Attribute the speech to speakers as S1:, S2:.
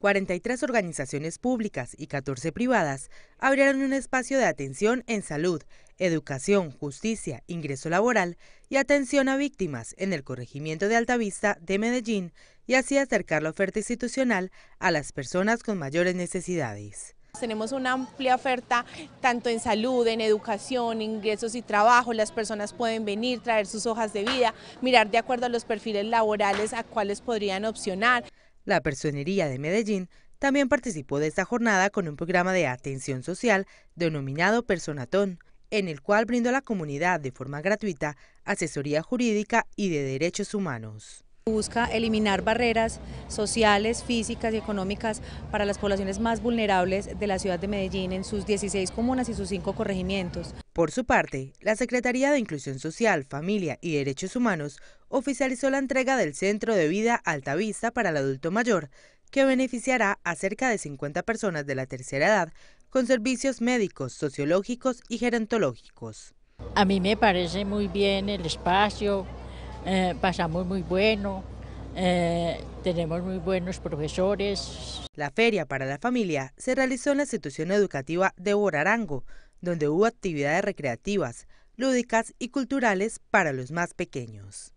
S1: 43 organizaciones públicas y 14 privadas abrieron un espacio de atención en salud, educación, justicia, ingreso laboral y atención a víctimas en el corregimiento de Altavista de Medellín y así acercar la oferta institucional a las personas con mayores necesidades.
S2: Tenemos una amplia oferta tanto en salud, en educación, ingresos y trabajo. Las personas pueden venir, traer sus hojas de vida, mirar de acuerdo a los perfiles laborales a cuáles podrían opcionar.
S1: La Personería de Medellín también participó de esta jornada con un programa de atención social denominado Personatón, en el cual brindó a la comunidad de forma gratuita asesoría jurídica y de derechos humanos
S3: busca eliminar barreras sociales, físicas y económicas para las poblaciones más vulnerables de la ciudad de Medellín en sus 16 comunas y sus 5 corregimientos.
S1: Por su parte, la Secretaría de Inclusión Social, Familia y Derechos Humanos oficializó la entrega del Centro de Vida Alta Vista para el Adulto Mayor, que beneficiará a cerca de 50 personas de la tercera edad con servicios médicos, sociológicos y gerontológicos. A mí me parece muy bien el espacio, eh, pasamos muy bueno, eh, tenemos muy buenos profesores. La feria para la familia se realizó en la institución educativa de Borarango, donde hubo actividades recreativas, lúdicas y culturales para los más pequeños.